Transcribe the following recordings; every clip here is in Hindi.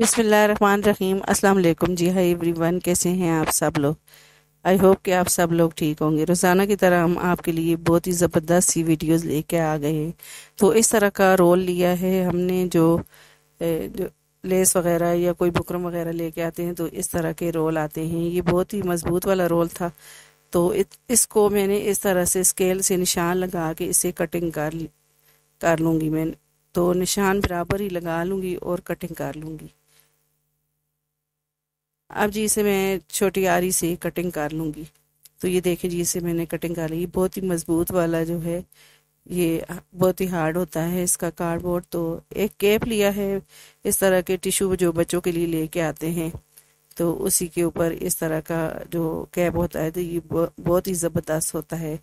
बसमीम अल्लाम जी हाय एवरीवन कैसे हैं आप सब लोग आई होप कि आप सब लोग ठीक होंगे रोज़ाना की तरह हम आपके लिए बहुत ही ज़बरदस्त सी वीडियोस लेके आ गए हैं तो इस तरह का रोल लिया है हमने जो जो लेस वगैरह या कोई बुकरम वगैरह लेके आते हैं तो इस तरह के रोल आते हैं ये बहुत ही मज़बूत वाला रोल था तो इत, इसको मैंने इस तरह से स्केल से निशान लगा के इसे कटिंग कर कर लूँगी मैं तो निशान बराबर ही लगा लूँगी और कटिंग कर लूँगी अब जी इसे मैं छोटी आरी से कटिंग कर लूँगी तो ये देखें जी इसे मैंने कटिंग कर ली बहुत ही मज़बूत वाला जो है ये बहुत ही हार्ड होता है इसका कार्डबोर्ड तो एक कैप लिया है इस तरह के टिशू जो बच्चों के लिए लेके आते हैं तो उसी के ऊपर इस तरह का जो कैप होता है तो ये बहुत ही ज़बरदस्त होता है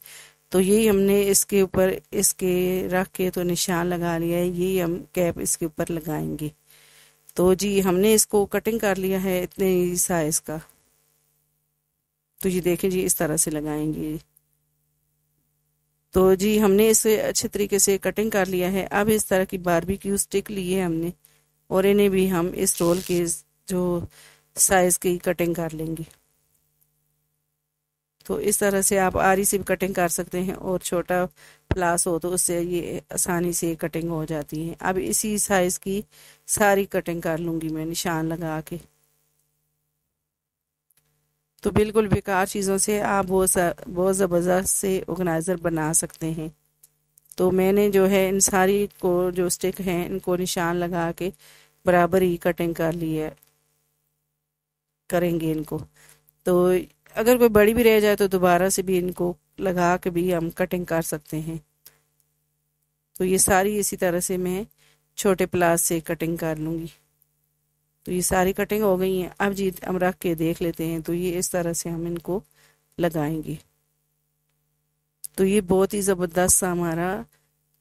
तो यही हमने इसके ऊपर इसके रख के तो निशान लगा लिया है यही हम कैप इसके ऊपर लगाएंगे तो जी हमने इसको कटिंग कर लिया है इतने साइज का तो ये देखें जी इस तरह से लगाएंगे तो जी हमने इसे अच्छे तरीके से कटिंग कर लिया है अब इस तरह की बारबी क्यू स्टिक ली है हमने और इन्हें भी हम इस रोल के जो साइज़ की कटिंग कर लेंगे तो इस तरह से आप आरी से भी कटिंग कर सकते हैं और छोटा प्लास हो तो उससे ये आसानी से कटिंग हो जाती है अब इसी साइज़ की सारी कटिंग कर लूंगी मैं निशान लगा के तो बिल्कुल बेकार चीज़ों से आप बहुत बहुत ज़बरदस्त से ऑर्गेनाइज़र बना सकते हैं तो मैंने जो है इन सारी को जो स्टिक हैं इनको निशान लगा के बराबर ही कटिंग कर ली है करेंगे इनको तो अगर कोई बड़ी भी रह जाए तो दोबारा से भी इनको लगा के भी हम कटिंग कर सकते हैं तो ये सारी इसी तरह से मैं छोटे प्लास से कटिंग कर लूँगी तो ये सारी कटिंग हो गई हैं अब जी हम रख के देख लेते हैं तो ये इस तरह से हम इनको लगाएंगे तो ये बहुत ही ज़बरदस्त सा हमारा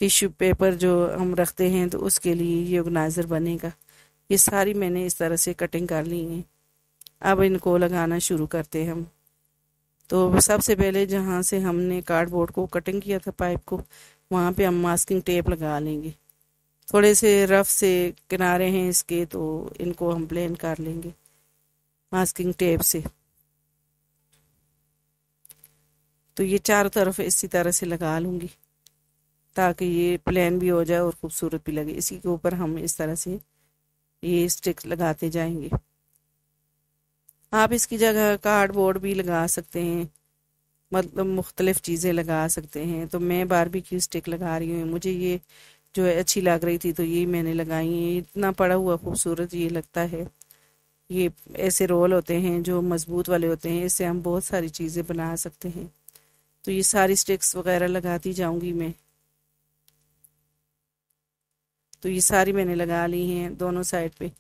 टिश्यू पेपर जो हम रखते हैं तो उसके लिए ये ऑर्गेनाइज़र बनेगा ये सारी मैंने इस तरह से कटिंग कर ली है अब इनको लगाना शुरू करते हैं हम तो सबसे पहले जहाँ से हमने कार्डबोर्ड को कटिंग किया था पाइप को वहाँ पे हम मास्किंग टेप लगा लेंगे थोड़े से रफ से किनारे हैं इसके तो इनको हम प्लेन कर लेंगे मास्किंग टेप से तो ये चारों तरफ इसी तरह से लगा लूँगी ताकि ये प्लेन भी हो जाए और खूबसूरत भी लगे इसी के ऊपर हम इस तरह से ये स्टिक लगाते जाएंगे आप इसकी जगह कार्डबोर्ड भी लगा सकते हैं मतलब मुख्तलिफ़ चीज़ें लगा सकते हैं तो मैं बारबेक्यू स्टिक लगा रही हूँ मुझे ये जो है अच्छी लग रही थी तो ये मैंने लगाई है इतना पड़ा हुआ खूबसूरत ये लगता है ये ऐसे रोल होते हैं जो मज़बूत वाले होते हैं इससे हम बहुत सारी चीज़ें बना सकते हैं तो ये सारी स्टिक्स वगैरह लगाती जाऊंगी मैं तो ये सारी मैंने लगा ली हैं दोनों साइड पे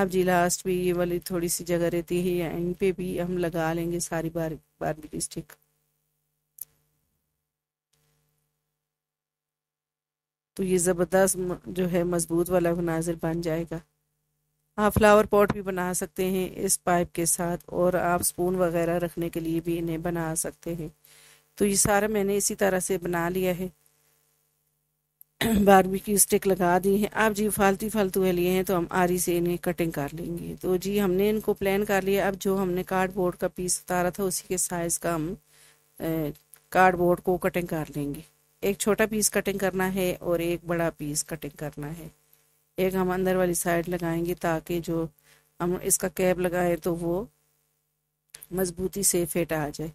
अब जी लास्ट में ये वाली थोड़ी सी जगह रहती है या एंड पे भी हम लगा लेंगे सारी बार बार भी स्टिक तो ये ज़बरदस्त जो है मज़बूत वाला मनाजर बन जाएगा आप फ्लावर पॉट भी बना सकते हैं इस पाइप के साथ और आप स्पून वगैरह रखने के लिए भी इन्हें बना सकते हैं तो ये सारा मैंने इसी तरह से बना लिया है बारबी की स्टिक लगा दी है अब जी फालतू फालतू लिए हैं तो हम आरी से इन्हें कटिंग कर लेंगे तो जी हमने इनको प्लान कर लिया अब जो हमने कार्डबोर्ड का पीस उतारा था उसी के साइज़ का हम कार्डबोर्ड को कटिंग कर लेंगे एक छोटा पीस कटिंग करना है और एक बड़ा पीस कटिंग करना है एक हम अंदर वाली साइड लगाएंगे ताकि जो हम इसका कैप लगाए तो वो मज़बूती से फिट आ जाए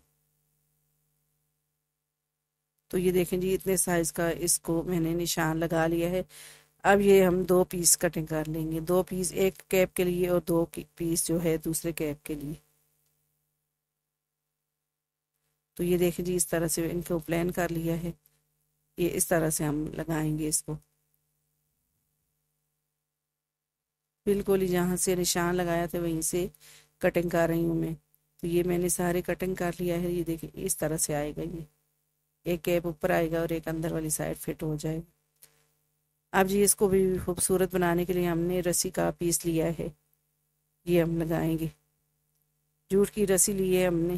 तो ये देखें जी इतने साइज़ का इसको मैंने निशान लगा लिया है अब ये हम दो पीस कटिंग कर लेंगे दो पीस एक कैप के लिए और दो पीस जो है दूसरे कैप के लिए तो ये देखें जी इस तरह से इनको प्लान कर लिया है ये इस तरह से हम लगाएंगे इसको बिल्कुल ही जहाँ से निशान लगाया था वहीं से कटिंग कर रही हूँ मैं तो ये मैंने सारे कटिंग कर लिया है ये देखें इस तरह से आएगा ये एक गैप ऊपर आएगा और एक अंदर वाली साइड फिट हो जाएगा अब जी इसको भी खूबसूरत बनाने के लिए हमने रस्सी का पीस लिया है ये हम लगाएंगे जूट की रस्सी ली है हमने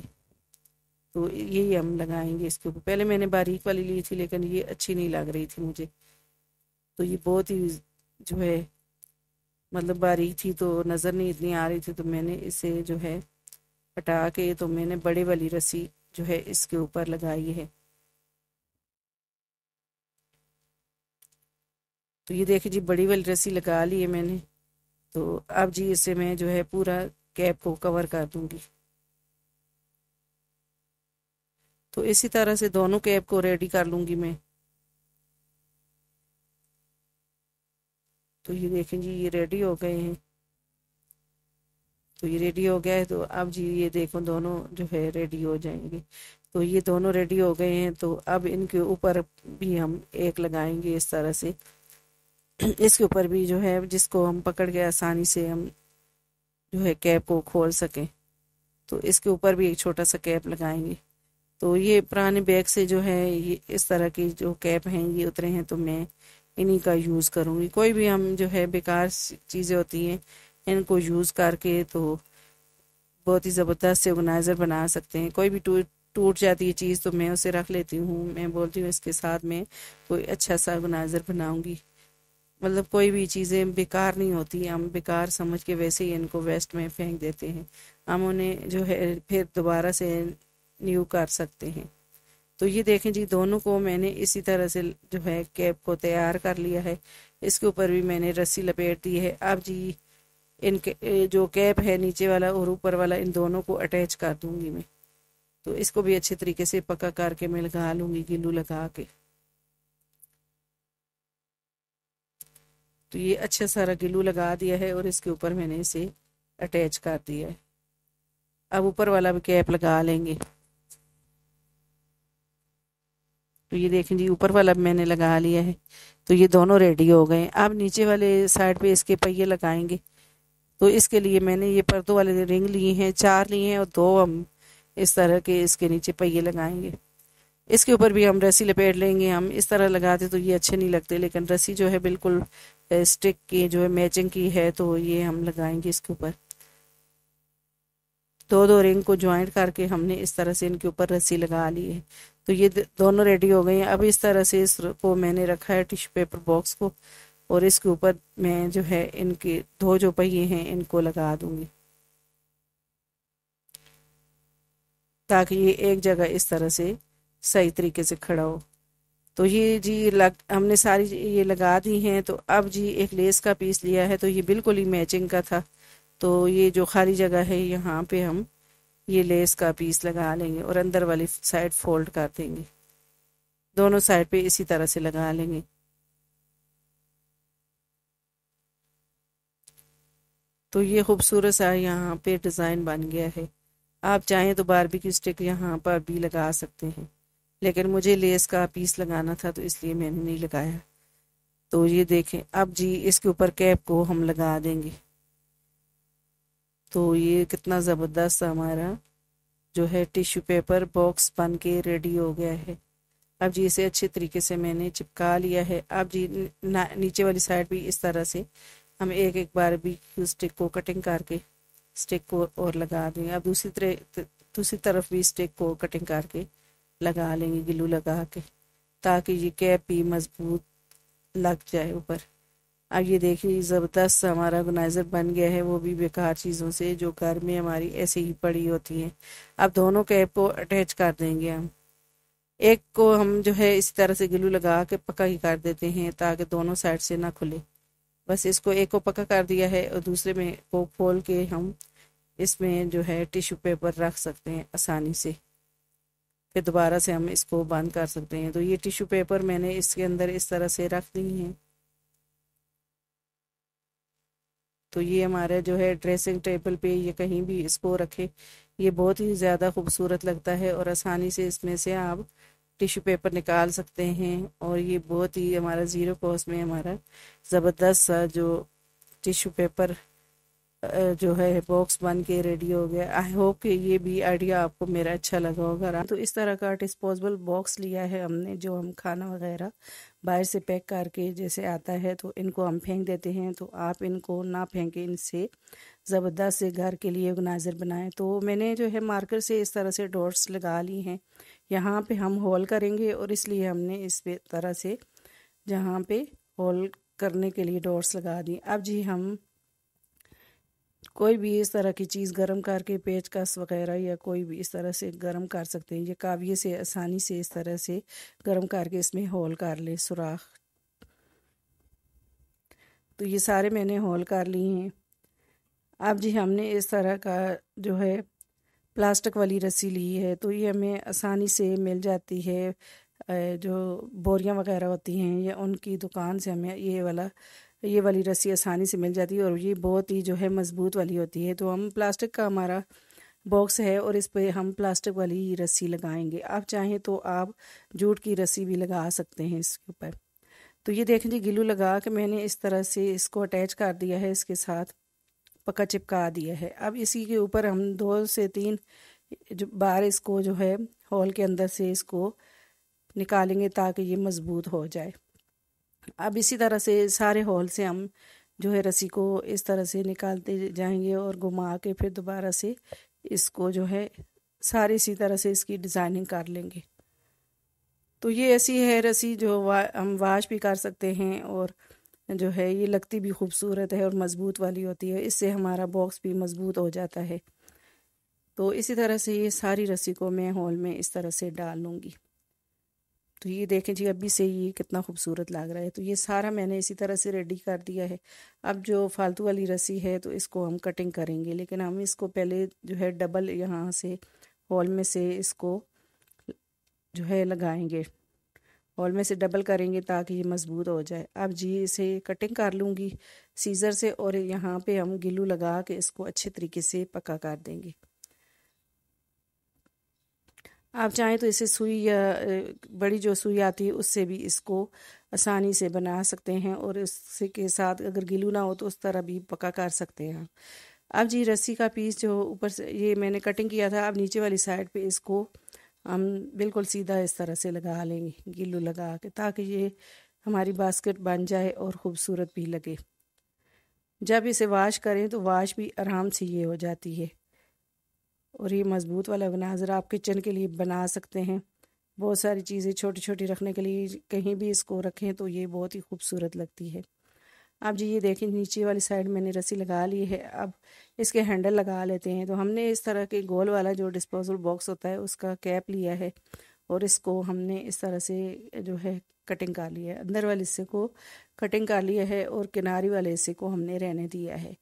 तो यही हम लगाएंगे इसके ऊपर पहले मैंने बारीक वाली ली थी लेकिन ये अच्छी नहीं लग रही थी मुझे तो ये बहुत ही जो है मतलब बारीक थी तो नज़र नहीं इतनी आ रही थी तो मैंने इसे जो है हटा के तो मैंने बड़े वाली रस्सी जो है इसके ऊपर लगाई है तो ये देखिए जी बड़ी वाली रस्सी लगा ली है मैंने तो अब जी इसे मैं जो है पूरा कैप को कवर कर दूंगी तो इसी तरह से दोनों कैप को रेडी कर लूंगी मैं तो ये देखें जी ये रेडी हो गए हैं तो ये रेडी हो गया है तो अब जी ये देखो दोनों जो है रेडी हो जाएंगे तो ये दोनों रेडी हो गए हैं तो अब इनके ऊपर भी हम एक लगाएंगे इस तरह से इसके ऊपर भी जो है जिसको हम पकड़ के आसानी से हम जो है कैप को खोल सकें तो इसके ऊपर भी एक छोटा सा कैप लगाएंगे तो ये पुराने बैग से जो है ये इस तरह की जो कैप हैं ये उतरे हैं तो मैं इन्हीं का यूज़ करूँगी कोई भी हम जो है बेकार चीज़ें होती हैं इनको यूज़ करके तो बहुत ही ज़बरदस्त से ऑर्गेनाइज़र बना सकते हैं कोई भी टूट टूट जाती है चीज़ तो मैं उसे रख लेती हूँ मैं बोलती हूँ इसके साथ में कोई अच्छा सा ऑर्गेनाइज़र बनाऊँगी मतलब कोई भी चीज़ें बेकार नहीं होती हम बेकार समझ के वैसे ही इनको वेस्ट में फेंक देते हैं हम उन्हें जो है फिर दोबारा से न्यू कर सकते हैं तो ये देखें जी दोनों को मैंने इसी तरह से जो है कैप को तैयार कर लिया है इसके ऊपर भी मैंने रस्सी लपेट दी है अब जी इनके जो कैप है नीचे वाला और ऊपर वाला इन दोनों को अटैच कर दूंगी मैं तो इसको भी अच्छे तरीके से पक्का करके मैं लगा लूँगी गिल्लू लगा के तो ये अच्छा सारा गिलू लगा दिया है और इसके ऊपर मैंने इसे अटैच कर दिया है अब ऊपर वाला भी कैप लगा लेंगे तो ये देखें जी ऊपर वाला मैंने लगा लिया है तो ये दोनों रेडी हो गए अब नीचे वाले साइड पे इसके पहिए लगाएंगे तो इसके लिए मैंने ये पर्दों वाले रिंग लिए हैं चार लिए हैं और दो हम इस तरह के इसके नीचे पहिए लगाएंगे इसके ऊपर भी हम रस्सी लपेट लेंगे हम इस तरह लगाते तो ये अच्छे नहीं लगते लेकिन रस्सी जो है बिल्कुल स्टिक की जो है मैचिंग की है तो ये हम लगाएंगे इसके ऊपर दो दो रिंग को ज्वाइंट करके हमने इस तरह से इनके ऊपर रस्सी लगा ली है तो ये दोनों रेडी हो गई हैं अब इस तरह से इसको मैंने रखा है टिश्यू पेपर बॉक्स को और इसके ऊपर मैं जो है इनके दो जो पहिए हैं इनको लगा दूंगी ताकि ये एक जगह इस तरह से सही तरीके से खड़ा हो तो ये जी लग हमने सारी ये लगा दी हैं तो अब जी एक लेस का पीस लिया है तो ये बिल्कुल ही मैचिंग का था तो ये जो खाली जगह है यहाँ पे हम ये लेस का पीस लगा लेंगे और अंदर वाली साइड फोल्ड कर देंगे दोनों साइड पे इसी तरह से लगा लेंगे तो ये खूबसूरत सा यहाँ पे डिज़ाइन बन गया है आप चाहें तो बारबेक्यू स्टिक यहाँ पर भी लगा सकते हैं लेकिन मुझे लेस का पीस लगाना था तो इसलिए मैंने नहीं लगाया तो ये देखें अब जी इसके ऊपर कैप को हम लगा देंगे तो ये कितना ज़बरदस्त हमारा जो है टिश्यू पेपर बॉक्स बन के रेडी हो गया है अब जी इसे अच्छे तरीके से मैंने चिपका लिया है अब जी नीचे वाली साइड भी इस तरह से हम एक एक बार भी स्टिक को कटिंग करके स्टिक को और लगा देंगे अब दूसरी तरह दूसरी तरफ भी स्टिक को कटिंग करके लगा लेंगे गिलू लगा के ताकि ये कैप भी मजबूत लग जाए ऊपर अब ये देखिए ज़बरदस्त हमारा ऑर्गेनाइज़र बन गया है वो भी बेकार चीज़ों से जो घर में हमारी ऐसे ही पड़ी होती हैं अब दोनों कैप को अटैच कर देंगे हम एक को हम जो है इस तरह से गिलू लगा के पक्का ही कर देते हैं ताकि दोनों साइड से ना खुले बस इसको एक को पक्का कर दिया है और दूसरे में को खोल के हम इसमें जो है टिश्यू पेपर रख सकते हैं आसानी से फिर दोबारा से हम इसको बंद कर सकते हैं तो ये टिश्यू पेपर मैंने इसके अंदर इस तरह से रख दी है तो ये हमारा जो है ड्रेसिंग टेबल पे ये कहीं भी इसको रखे ये बहुत ही ज़्यादा खूबसूरत लगता है और आसानी से इसमें से आप टिश्यू पेपर निकाल सकते हैं और ये बहुत ही हमारा ज़ीरो कॉस्ट में हमारा ज़बरदस्त सा जो टिश्यू पेपर जो है बॉक्स बन के रेडी हो गया आई होप कि ये भी आइडिया आपको मेरा अच्छा लगा होगा तो इस तरह का डिस्पोजेबल बॉक्स लिया है हमने जो हम खाना वगैरह बाहर से पैक करके जैसे आता है तो इनको हम फेंक देते हैं तो आप इनको ना फेंकें इनसे ज़बरदस्त से घर के लिए नाजर बनाएं तो मैंने जो है मार्कर से इस तरह से डॉट्स लगा ली हैं यहाँ पर हम होल करेंगे और इसलिए हमने इस तरह से जहाँ पे होल करने के लिए डॉट्स लगा दी अब जी हम कोई भी इस तरह की चीज़ गर्म करके पेचकस वगैरह या कोई भी इस तरह से गर्म कर सकते हैं ये काविये से आसानी से इस तरह से गर्म करके इसमें होल कर ले सुराख तो ये सारे मैंने होल कर लिए हैं अब जी हमने इस तरह का जो है प्लास्टिक वाली रस्सी ली है तो ये हमें आसानी से मिल जाती है जो बोरियां वगैरह होती हैं या उनकी दुकान से हमें ये वाला ये वाली रस्सी आसानी से मिल जाती है और ये बहुत ही जो है मज़बूत वाली होती है तो हम प्लास्टिक का हमारा बॉक्स है और इस पर हम प्लास्टिक वाली रस्सी लगाएंगे आप चाहें तो आप जूट की रस्सी भी लगा सकते हैं इसके ऊपर तो ये देखें जी गिलू लगा के मैंने इस तरह से इसको अटैच कर दिया है इसके साथ पक्का चिपका दिया है अब इसी के ऊपर हम दो से तीन बार इसको जो है हॉल के अंदर से इसको निकालेंगे ताकि ये मज़बूत हो जाए अब इसी तरह से सारे हॉल से हम जो है रस्सी को इस तरह से निकालते जाएंगे और घुमा के फिर दोबारा से इसको जो है सारे इसी तरह से इसकी डिज़ाइनिंग कर लेंगे तो ये ऐसी है रस्सी जो वा, हम वाश भी कर सकते हैं और जो है ये लगती भी खूबसूरत है और मज़बूत वाली होती है इससे हमारा बॉक्स भी मज़बूत हो जाता है तो इसी तरह से ये सारी रस्सी को मैं हॉल में इस तरह से डाल लूँगी तो ये देखें जी अभी से ये कितना खूबसूरत लग रहा है तो ये सारा मैंने इसी तरह से रेडी कर दिया है अब जो फालतू वाली रस्सी है तो इसको हम कटिंग करेंगे लेकिन हम इसको पहले जो है डबल यहाँ से हॉल में से इसको जो है लगाएंगे हॉल में से डबल करेंगे ताकि ये मज़बूत हो जाए अब जी इसे कटिंग कर लूँगी सीज़र से और यहाँ पर हम गिलू लगा के इसको अच्छे तरीके से पक्का कर देंगे आप चाहें तो इसे सुई या बड़ी जो सुई आती है उससे भी इसको आसानी से बना सकते हैं और इसके के साथ अगर गिलू ना हो तो उस तरह भी पका कर सकते हैं अब जी रस्सी का पीस जो ऊपर से ये मैंने कटिंग किया था अब नीचे वाली साइड पे इसको हम बिल्कुल सीधा इस तरह से लगा लेंगे गिल्लू लगा के ताकि ये हमारी बास्केट बन जाए और खूबसूरत भी लगे जब इसे वाश करें तो वाश भी आराम से ये हो जाती है और ये मज़बूत वाला बनाजर आप किचन के लिए बना सकते हैं बहुत सारी चीज़ें छोटी छोटी रखने के लिए कहीं भी इसको रखें तो ये बहुत ही खूबसूरत लगती है अब जी ये देखें नीचे वाली साइड मैंने रस्सी लगा ली है अब इसके हैंडल लगा लेते हैं तो हमने इस तरह के गोल वाला जो डिस्पोजल बॉक्स होता है उसका कैप लिया है और इसको हमने इस तरह से जो है कटिंग कर लिया है अंदर वाले हिस्से को कटिंग कर लिया है और किनारी वाले हिस्से को हमने रहने दिया है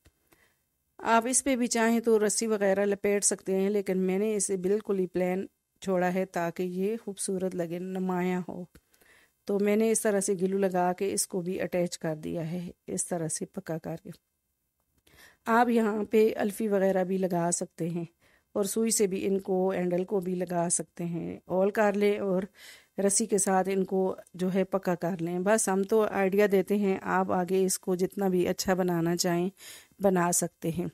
आप इस पे भी चाहें तो रस्सी वगैरह लपेट सकते हैं लेकिन मैंने इसे बिल्कुल ही प्लान छोड़ा है ताकि ये खूबसूरत लगे नमाया हो तो मैंने इस तरह से गिलू लगा के इसको भी अटैच कर दिया है इस तरह से पक्का करके आप यहाँ पे अल्फ़ी वगैरह भी लगा सकते हैं और सुई से भी इनको एंडल को भी लगा सकते हैं ऑल कर लें और रस्सी के साथ इनको जो है पक्का कर लें बस हम तो आइडिया देते हैं आप आगे इसको जितना भी अच्छा बनाना चाहें बना सकते हैं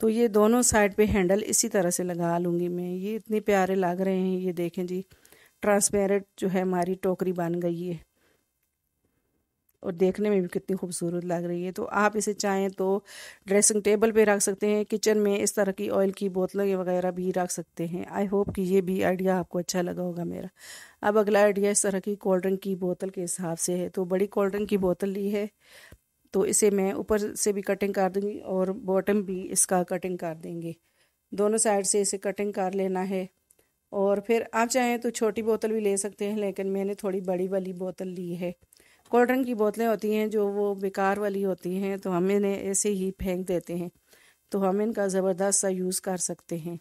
तो ये दोनों साइड पे हैंडल इसी तरह से लगा लूँगी मैं ये इतने प्यारे लग रहे हैं ये देखें जी ट्रांसपेरेंट जो है हमारी टोकरी बन गई है और देखने में भी कितनी खूबसूरत लग रही है तो आप इसे चाहें तो ड्रेसिंग टेबल पे रख सकते हैं किचन में इस तरह की ऑयल की बोतलें वगैरह भी रख सकते हैं आई होप कि ये भी आइडिया आपको अच्छा लगा होगा मेरा अब अगला आइडिया इस तरह की कोल्ड ड्रिंक की बोतल के हिसाब से है तो बड़ी कोल्ड ड्रिंक की बोतल ली है तो इसे मैं ऊपर से भी कटिंग कर दूंगी और बॉटम भी इसका कटिंग कर देंगे दोनों साइड से इसे कटिंग कर लेना है और फिर आप चाहें तो छोटी बोतल भी ले सकते हैं लेकिन मैंने थोड़ी बड़ी वाली बोतल ली है कॉटन की बोतलें होती हैं जो वो बेकार वाली होती हैं तो हम इन्हें ऐसे ही फेंक देते हैं तो हम इनका ज़बरदस्त सा यूज़ कर सकते हैं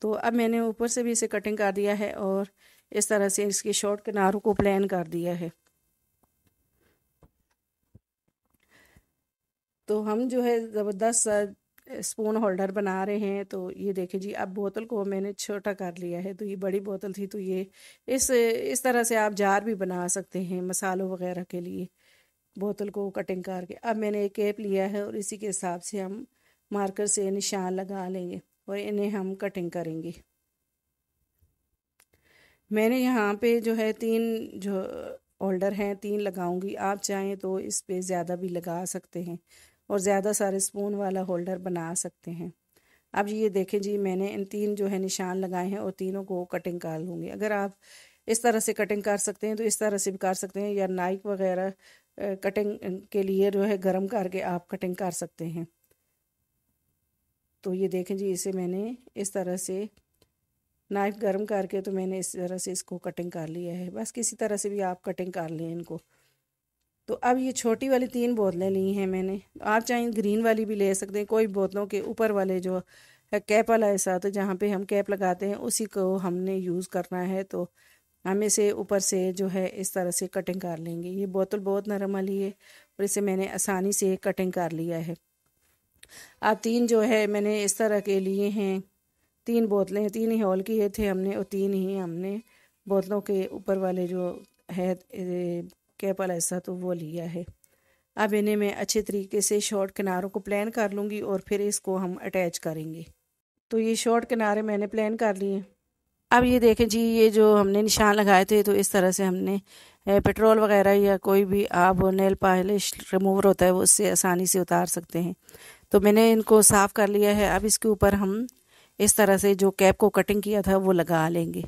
तो अब मैंने ऊपर से भी इसे कटिंग कर दिया है और इस तरह से इसके शॉर्ट किनारों को प्लान कर दिया है तो हम जो है ज़बरदस्त स्पून होल्डर बना रहे हैं तो ये देखें जी अब बोतल को मैंने छोटा कर लिया है तो ये बड़ी बोतल थी तो ये इस इस तरह से आप जार भी बना सकते हैं मसालों वगैरह के लिए बोतल को कटिंग करके अब मैंने एक कैप लिया है और इसी के हिसाब से हम मार्कर से निशान लगा लेंगे और इन्हें हम कटिंग करेंगे मैंने यहाँ पे जो है तीन जो होल्डर हैं तीन लगाऊंगी आप चाहें तो इस पे ज़्यादा भी लगा सकते हैं और ज़्यादा सारे स्पून वाला होल्डर बना सकते हैं अब ये देखें जी मैंने इन तीन जो है निशान लगाए हैं और तीनों को कटिंग कर लूँगी अगर आप इस तरह से कटिंग कर सकते हैं तो इस तरह से भी कर सकते हैं या नाइक वगैरह कटिंग के लिए जो है गर्म करके आप कटिंग कर सकते हैं तो ये देखें जी इसे मैंने इस तरह से नाइफ गर्म करके तो मैंने इस तरह से इसको कटिंग कर लिया है बस किसी तरह से भी आप कटिंग कर लें इनको तो अब ये छोटी वाली तीन बोतलें ली हैं मैंने आप चाहें ग्रीन वाली भी ले सकते हैं कोई बोतलों के ऊपर वाले जो कैप वाला हिस्सा तो जहाँ पे हम कैप लगाते हैं उसी को हमने यूज़ करना है तो हम इसे ऊपर से जो है इस तरह से कटिंग कर लेंगे ये बोतल बहुत नरम वाली है और इसे मैंने आसानी से कटिंग कर लिया है आप तीन जो है मैंने इस तरह के लिए हैं तीन बोतलें तीन ही हॉल किए थे हमने और तीन ही हमने बोतलों के ऊपर वाले जो है मौके ऐसा तो वो लिया है अब इन्हें मैं अच्छे तरीके से शॉर्ट किनारों को प्लान कर लूँगी और फिर इसको हम अटैच करेंगे तो ये शॉर्ट किनारे मैंने प्लान कर लिए अब ये देखें जी ये जो हमने निशान लगाए थे तो इस तरह से हमने पेट्रोल वगैरह या कोई भी आप नेल पॉलिश रिमूवर होता है वो उससे आसानी से उतार सकते हैं तो मैंने इनको साफ़ कर लिया है अब इसके ऊपर हम इस तरह से जो कैप को कटिंग किया था वो लगा लेंगे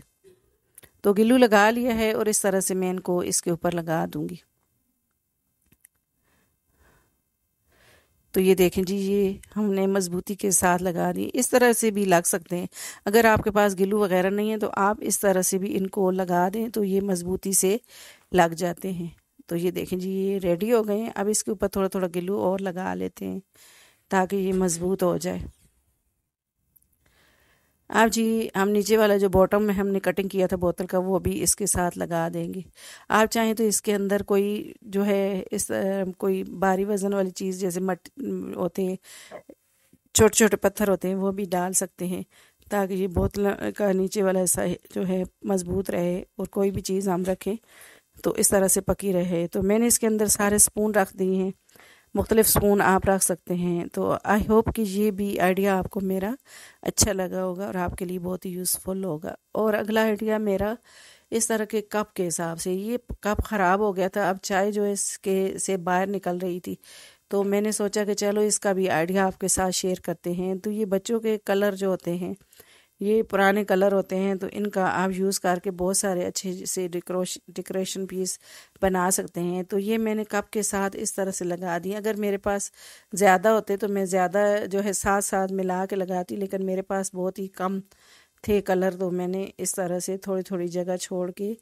तो गिल्लू लगा लिया है और इस तरह से मैं इनको इसके ऊपर लगा दूंगी तो ये देखें जी ये हमने मजबूती के साथ लगा दी इस तरह से भी लग सकते हैं अगर आपके पास गिल्लू वगैरह नहीं है तो आप इस तरह से भी इनको लगा दें तो ये मजबूती से लग जाते हैं तो ये देखें जी ये रेडी हो गए हैं अब इसके ऊपर थोड़ा थोड़ा गिल्लू और लगा लेते हैं ताकि ये मजबूत हो जाए आप जी हम नीचे वाला जो बॉटम में हमने कटिंग किया था बोतल का वो अभी इसके साथ लगा देंगे आप चाहें तो इसके अंदर कोई जो है इस कोई भारी वज़न वाली चीज़ जैसे मट होते हैं छोटे छोटे पत्थर होते हैं वो भी डाल सकते हैं ताकि ये बोतल का नीचे वाला हिस्सा जो है मज़बूत रहे और कोई भी चीज़ हम रखें तो इस तरह से पकी रहे तो मैंने इसके अंदर सारे स्पून रख दिए हैं मुख्तलिफ स्पून आप रख सकते हैं तो आई होप कि ये भी आइडिया आपको मेरा अच्छा लगा होगा और आपके लिए बहुत ही यूज़फुल होगा और अगला आइडिया मेरा इस तरह के कप के हिसाब से ये कप ख़राब हो गया था अब चाय जो इसके से बाहर निकल रही थी तो मैंने सोचा कि चलो इसका भी आइडिया आपके साथ शेयर करते हैं तो ये बच्चों के कलर जो होते हैं ये पुराने कलर होते हैं तो इनका आप यूज़ करके बहुत सारे अच्छे से डेकोरेशन पीस बना सकते हैं तो ये मैंने कप के साथ इस तरह से लगा दी अगर मेरे पास ज़्यादा होते तो मैं ज़्यादा जो है साथ साथ मिला के लगाती लेकिन मेरे पास बहुत ही कम थे कलर तो मैंने इस तरह से थोड़ी थोड़ी जगह छोड़ के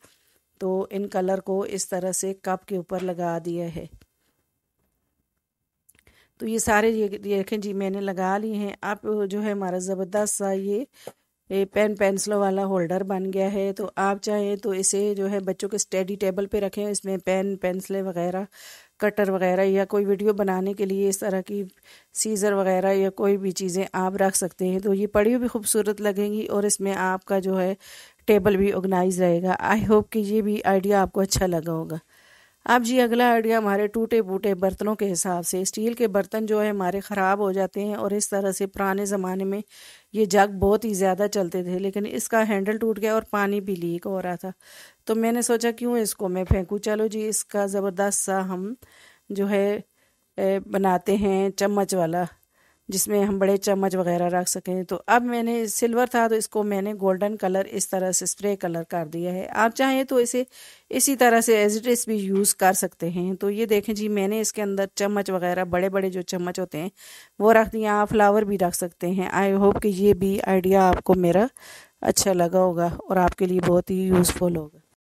तो इन कलर को इस तरह से कप के ऊपर लगा दिया है तो ये सारे ये देखें जी मैंने लगा लिए हैं आप जो है हमारा ज़बरदस्त सा ये ये पेन पेंसिलों वाला होल्डर बन गया है तो आप चाहें तो इसे जो है बच्चों के स्टडी टेबल पे रखें इसमें पेन पेंसिलें वगैरह कटर वगैरह या कोई वीडियो बनाने के लिए इस तरह की सीज़र वगैरह या कोई भी चीज़ें आप रख सकते हैं तो ये पड़ी भी खूबसूरत लगेंगी और इसमें आपका जो है टेबल भी ऑर्गेनाइज रहेगा आई होप कि ये भी आइडिया आपको अच्छा लगा होगा अब जी अगला आइडिया हमारे टूटे फूटे बर्तनों के हिसाब से स्टील के बर्तन जो है हमारे ख़राब हो जाते हैं और इस तरह से पुराने ज़माने में ये जग बहुत ही ज़्यादा चलते थे लेकिन इसका हैंडल टूट गया और पानी भी लीक हो रहा था तो मैंने सोचा क्यों इसको मैं फेंकूँ चलो जी इसका ज़बरदस्त सा हम जो है बनाते हैं चम्मच वाला जिसमें हम बड़े चम्मच वगैरह रख सकें तो अब मैंने सिल्वर था तो इसको मैंने गोल्डन कलर इस तरह से स्प्रे कलर कर दिया है आप चाहें तो इसे इसी तरह से एज इट इज़ भी यूज़ कर सकते हैं तो ये देखें जी मैंने इसके अंदर चम्मच वगैरह बड़े बड़े जो चम्मच होते हैं वो रख दिए आप फ्लावर भी रख सकते हैं आई होप कि ये भी आइडिया आपको मेरा अच्छा लगा होगा और आपके लिए बहुत ही यूज़फुल होगा